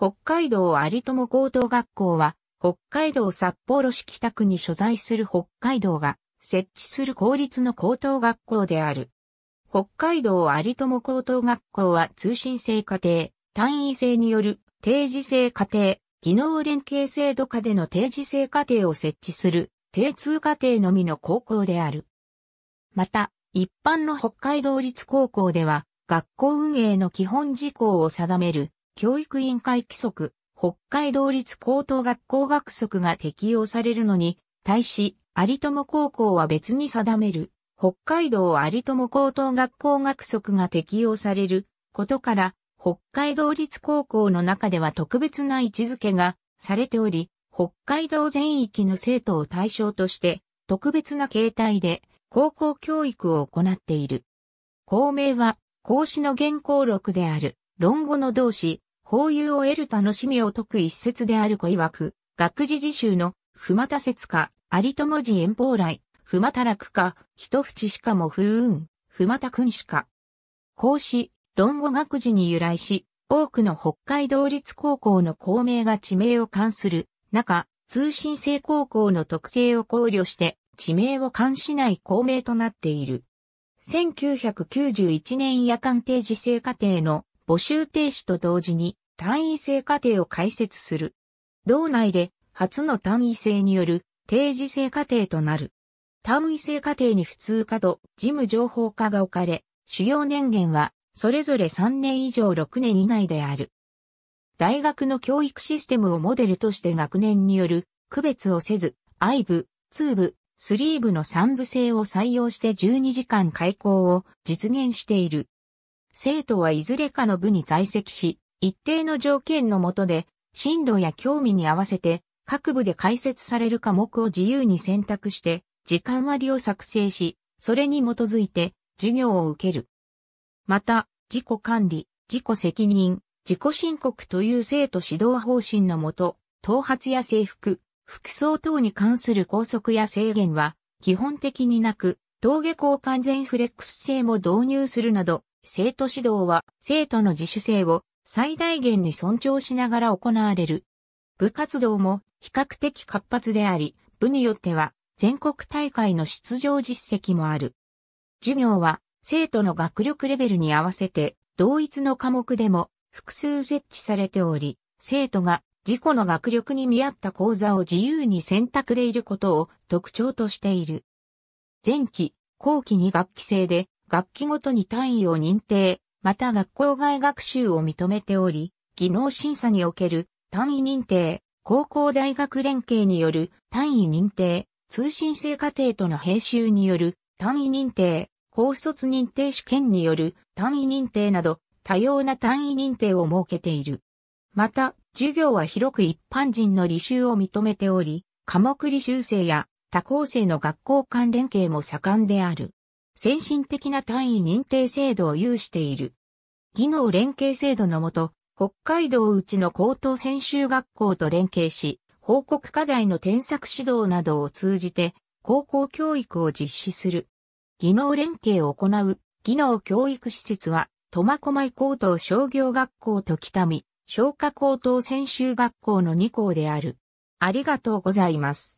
北海道有友高等学校は、北海道札幌市北区に所在する北海道が設置する公立の高等学校である。北海道有友高等学校は通信制課程、単位制による定時制課程、技能連携制度下での定時制課程を設置する定通課程のみの高校である。また、一般の北海道立高校では、学校運営の基本事項を定める教育委員会規則、北海道立高等学校学則が適用されるのに、対し、有友高校は別に定める、北海道有友高等学校学則が適用されることから、北海道立高校の中では特別な位置づけがされており、北海道全域の生徒を対象として、特別な形態で高校教育を行っている。校名は、講師の原稿録である、論語の同志、法有を得る楽しみを解く一説である子曰く、学事自習の、不また説か、有も寺遠方来、不また楽か、一淵しかも不運、不また君しか。孔子、論語学事に由来し、多くの北海道立高校の校名が地名を冠する中、通信制高校の特性を考慮して、地名を冠しない校名となっている。1991年夜間定時制課程の募集停止と同時に、単位性過程を解説する。道内で初の単位性による定時性過程となる。単位性過程に普通科と事務情報科が置かれ、主要年限はそれぞれ3年以上6年以内である。大学の教育システムをモデルとして学年による区別をせず、I 部、2部、3部の3部制を採用して12時間開校を実現している。生徒はいずれかの部に在籍し、一定の条件のもとで、進度や興味に合わせて、各部で解説される科目を自由に選択して、時間割を作成し、それに基づいて授業を受ける。また、自己管理、自己責任、自己申告という生徒指導方針のもと、頭髪や制服、服装等に関する拘束や制限は基本的になく、登下校完全フレックス制も導入するなど、生徒指導は生徒の自主性を最大限に尊重しながら行われる。部活動も比較的活発であり、部によっては全国大会の出場実績もある。授業は生徒の学力レベルに合わせて同一の科目でも複数設置されており、生徒が自己の学力に見合った講座を自由に選択でいることを特徴としている。前期、後期に学期制で、学期ごとに単位を認定、また学校外学習を認めており、技能審査における単位認定、高校大学連携による単位認定、通信制課程との編集による単位認定、高卒認定試験による単位認定など多様な単位認定を設けている。また、授業は広く一般人の履修を認めており、科目履修生や他校生の学校間連携も盛んである。先進的な単位認定制度を有している。技能連携制度のもと、北海道内の高等専修学校と連携し、報告課題の添削指導などを通じて、高校教育を実施する。技能連携を行う、技能教育施設は、苫小牧高等商業学校と北見、商科高等専修学校の2校である。ありがとうございます。